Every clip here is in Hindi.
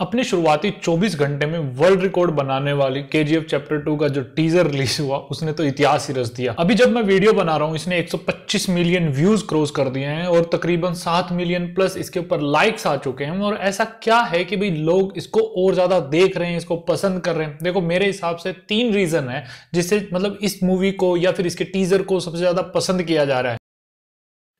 अपने शुरुआती 24 घंटे में वर्ल्ड रिकॉर्ड बनाने वाली के चैप्टर टू का जो टीजर रिलीज हुआ उसने तो इतिहास ही रच दिया अभी जब मैं वीडियो बना रहा हूँ इसने 125 मिलियन व्यूज क्रॉस कर दिए हैं और तकरीबन 7 मिलियन प्लस इसके ऊपर लाइक्स आ चुके हैं और ऐसा क्या है कि भाई लोग इसको और ज्यादा देख रहे हैं इसको पसंद कर रहे हैं देखो मेरे हिसाब से तीन रीजन है जिससे मतलब इस मूवी को या फिर इसके टीजर को सबसे ज्यादा पसंद किया जा रहा है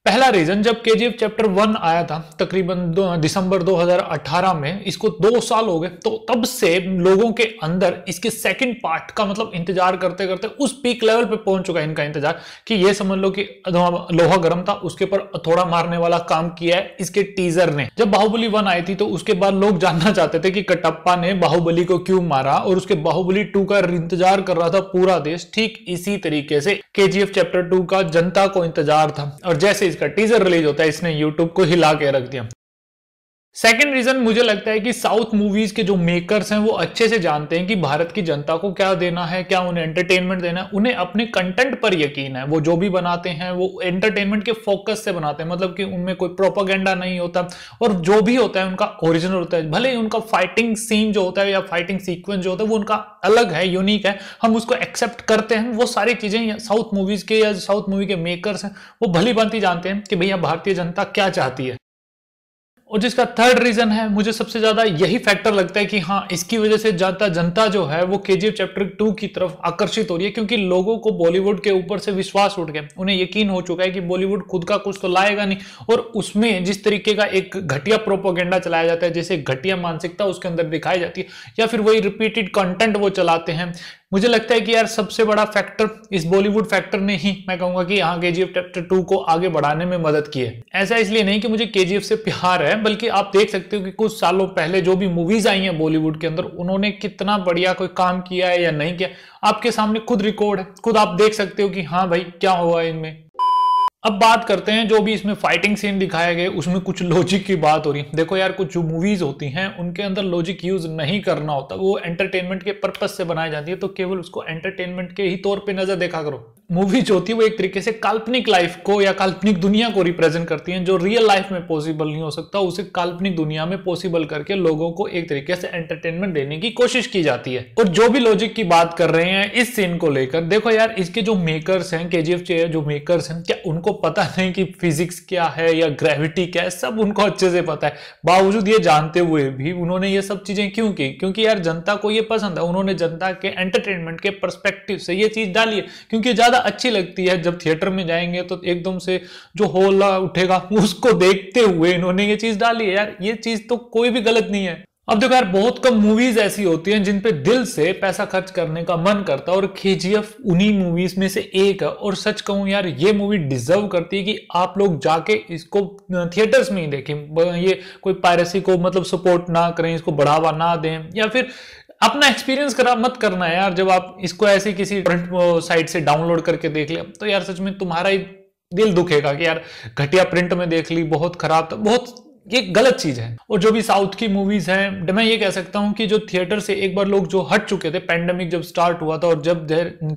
पहला रीजन जब के चैप्टर वन आया था तकरीबन दिसंबर 2018 में इसको दो साल हो गए तो तब से लोगों के अंदर इसके सेकंड पार्ट का मतलब इंतजार करते करते उस पीक लेवल पे पहुंच चुका है इनका इंतजार कि ये समझ लो कि लोहा गर्म था उसके ऊपर थोड़ा मारने वाला काम किया है इसके टीजर ने जब बाहुबली वन आई थी तो उसके बाद लोग जानना चाहते थे कि कटप्पा ने बाहुबली को क्यों मारा और उसके बाहुबली टू का इंतजार कर रहा था पूरा देश ठीक इसी तरीके से के चैप्टर टू का जनता को इंतजार था और जैसे इसका टीजर रिलीज होता है इसने यूट्यूब को हिला के रख दिया सेकेंड रीजन मुझे लगता है कि साउथ मूवीज के जो मेकर्स हैं वो अच्छे से जानते हैं कि भारत की जनता को क्या देना है क्या उन्हें एंटरटेनमेंट देना है उन्हें अपने कंटेंट पर यकीन है वो जो भी बनाते हैं वो एंटरटेनमेंट के फोकस से बनाते हैं मतलब कि उनमें कोई प्रोपागेंडा नहीं होता और जो भी होता है उनका ओरिजिनल होता है भले ही उनका फाइटिंग सीन जो होता है या फाइटिंग सीक्वेंस जो होता है वो उनका अलग है यूनिक है हम उसको एक्सेप्ट करते हैं वो सारी चीजें साउथ मूवीज के या साउथ मूवी के मेकर्स हैं वो भली बनती जानते हैं कि भैया भारतीय जनता क्या चाहती है और जिसका थर्ड रीजन है मुझे सबसे ज्यादा यही फैक्टर लगता है कि हाँ इसकी वजह से ज्यादा जनता जो है वो के चैप्टर टू की तरफ आकर्षित हो रही है क्योंकि लोगों को बॉलीवुड के ऊपर से विश्वास उठ गया उन्हें यकीन हो चुका है कि बॉलीवुड खुद का कुछ तो लाएगा नहीं और उसमें जिस तरीके का एक घटिया प्रोपोगेंडा चलाया जाता है जैसे घटिया मानसिकता उसके अंदर दिखाई जाती है या फिर वही रिपीटेड कंटेंट वो चलाते हैं मुझे लगता है कि यार सबसे बड़ा फैक्टर इस बॉलीवुड फैक्टर ने ही मैं कहूंगा कि यहाँ के जी चैप्टर टू को आगे बढ़ाने में मदद की है ऐसा इसलिए नहीं कि मुझे के से प्यार है बल्कि आप देख सकते हो कि कुछ सालों पहले जो भी मूवीज आई हैं बॉलीवुड के अंदर उन्होंने कितना बढ़िया कोई काम किया है या नहीं किया आपके सामने खुद रिकॉर्ड है खुद आप देख सकते हो कि हाँ भाई क्या हुआ इनमें अब बात करते हैं जो भी इसमें फाइटिंग सीन दिखाए गए उसमें कुछ लॉजिक की बात हो रही है देखो यार कुछ जो मूवीज होती हैं उनके अंदर लॉजिक यूज नहीं करना होता वो एंटरटेनमेंट के पर्पज से बनाई जाती है तो केवल उसको एंटरटेनमेंट के ही तौर पर नजर देखा करो मूवी जो होती है वो एक तरीके से काल्पनिक लाइफ को या काल्पनिक दुनिया को रिप्रेजेंट करती हैं जो रियल लाइफ में पॉसिबल नहीं हो सकता उसे काल्पनिक दुनिया में पॉसिबल करके लोगों को एक तरीके से एंटरटेनमेंट देने की कोशिश की जाती है और जो भी लॉजिक की बात कर रहे हैं इस सीन को लेकर देखो यार इसके जो मेकर्स हैं के जी जो मेकर्स हैं क्या उनको पता नहीं कि फिजिक्स क्या है या ग्रेविटी क्या है सब उनको अच्छे से पता है बावजूद ये जानते हुए भी उन्होंने ये सब चीजें क्यों की क्योंकि यार जनता को ये पसंद है उन्होंने जनता के एंटरटेनमेंट के परस्पेक्टिव से ये चीज डाली है क्योंकि ज्यादा ज़्यादा अच्छी लगती है जब थिएटर में जाएंगे तो एकदम से जो होला उठेगा उसको देखते हुए इन्होंने ये चीज़ डाली है यार ये चीज़ तो कोई भी गलत नहीं है अब देखो यार बहुत कम मूवीज ऐसी होती हैं जिन पे दिल से पैसा खर्च करने का मन करता है और के उन्हीं मूवीज में से एक है और सच कहूं यार ये मूवी डिजर्व करती है कि आप लोग जाके इसको थिएटर्स में ही देखें ये कोई पायरेसी को मतलब सपोर्ट ना करें इसको बढ़ावा ना दें या फिर अपना एक्सपीरियंस करा मत करना यार जब आप इसको ऐसे किसी साइट से डाउनलोड करके देख ले तो यार सच में तुम्हारा ही दिल दुखेगा कि यार घटिया प्रिंट में देख ली बहुत खराब था बहुत ये गलत चीज है और जो भी साउथ की मूवीज है मैं ये कह सकता हूं कि जो थिएटर से एक बार लोग जो हट चुके थे पैंडेमिक जब स्टार्ट हुआ था और जब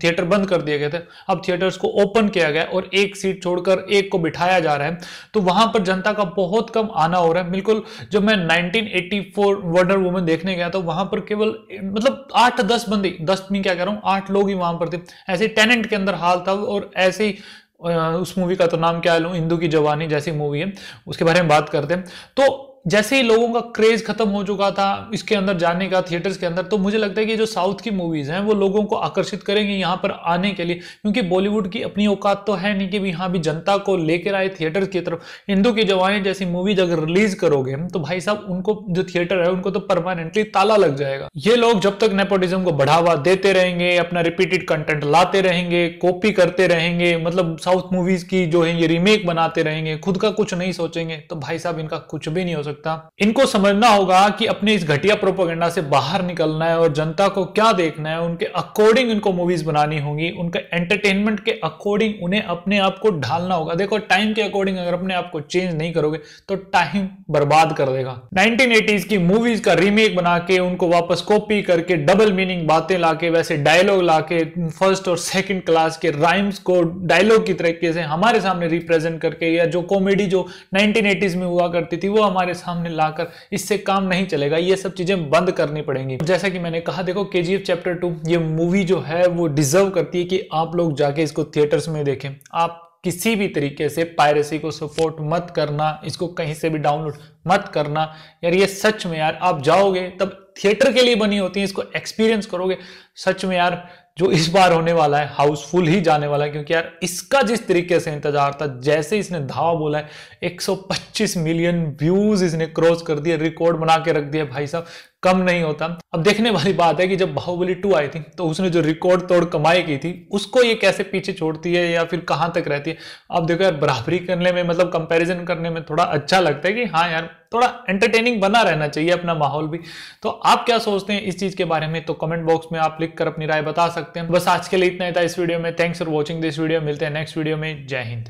थिएटर बंद कर दिए गए थे अब थिएटर्स को ओपन किया गया और एक सीट छोड़कर एक को बिठाया जा रहा है तो वहां पर जनता का बहुत कम आना हो रहा है बिल्कुल जब मैं 1984 वर्डर वुमेन देखने गया था तो वहां पर केवल मतलब आठ दस बंदे दस में क्या कह रहा हूँ आठ लोग ही वहां पर थे ऐसे टेनेंट के अंदर हाल था और ऐसे ही उस मूवी का तो नाम क्या लूँ हिंदू की जवानी जैसी मूवी है उसके बारे में बात करते हैं तो जैसे ही लोगों का क्रेज खत्म हो चुका था हाँ। इसके अंदर जाने का थिएटर्स के अंदर तो मुझे लगता है कि जो साउथ की मूवीज हैं वो लोगों को आकर्षित करेंगे यहाँ पर आने के लिए क्योंकि बॉलीवुड की अपनी औकात तो है नहीं कि भी यहाँ भी जनता को लेकर आए थिएटर की तरफ हिंदू के जवानी जैसी मूवीज अगर रिलीज करोगे तो भाई साहब उनको जो थिएटर है उनको तो परमानेंटली ताला लग जाएगा ये लोग जब तक नेपोटिज्म को बढ़ावा देते रहेंगे अपना रिपीटेड कंटेंट लाते रहेंगे कॉपी करते रहेंगे मतलब साउथ मूवीज की जो है ये रीमेक बनाते रहेंगे खुद का कुछ नहीं सोचेंगे तो भाई साहब इनका कुछ भी नहीं हो सकता सकता इनको समझना होगा कि अपने इस घटिया प्रोपोगंडा से बाहर निकलना है और जनता को क्या देखना है उनके अकॉर्डिंग इनको मूवीज बनानी होगी उनके एंटरटेनमेंट के अकॉर्डिंग उन्हें अपने आप को ढालना होगा देखो टाइम के अकॉर्डिंग अगर अपने आप को चेंज नहीं करोगे तो टाइम बर्बाद कर देगा नाइनटीन की मूवीज का रीमेक बना के उनको वापस कॉपी करके डबल मीनिंग बातें लाके वैसे डायलॉग लाके फर्स्ट और सेकंड क्लास के राइम्स को डायलॉग की तरीके से हमारे सामने रिप्रेजेंट करके या जो कॉमेडी जो 1980s में हुआ करती थी वो हमारे सामने लाकर इससे काम नहीं चलेगा ये सब चीजें बंद करनी पड़ेंगी जैसा कि मैंने कहा देखो के चैप्टर टू ये मूवी जो है वो डिजर्व करती है कि आप लोग जाके इसको थिएटर्स में देखें आप किसी भी तरीके से पायरेसी को सपोर्ट मत करना इसको कहीं से भी डाउनलोड मत करना यार ये सच में यार आप जाओगे तब थिएटर के लिए बनी होती है इसको एक्सपीरियंस करोगे सच में यार जो इस बार होने वाला है हाउसफुल ही जाने वाला है क्योंकि यार इसका जिस तरीके से इंतजार था जैसे इसने धावा बोला है 125 मिलियन व्यूज इसने क्रॉस कर दिया रिकॉर्ड बना के रख दिया भाई साहब कम नहीं होता अब देखने वाली बात है कि जब बाहुबली टू आई थी तो उसने जो रिकॉर्ड तोड़ कमाई की थी उसको ये कैसे पीछे छोड़ती है या फिर कहाँ तक रहती है अब देखो यार बराबरी करने में मतलब कंपैरिजन करने में थोड़ा अच्छा लगता है कि हाँ यार थोड़ा एंटरटेनिंग बना रहना चाहिए अपना माहौल भी तो आप क्या सोचते हैं इस चीज के बारे में तो कमेंट बॉक्स में आप लिख कर अपनी राय बता सकते हैं बस आज के लिए इतना ही था इस वीडियो में thanks for watching this video मिलते हैं नेक्स्ट वीडियो में जय हिंद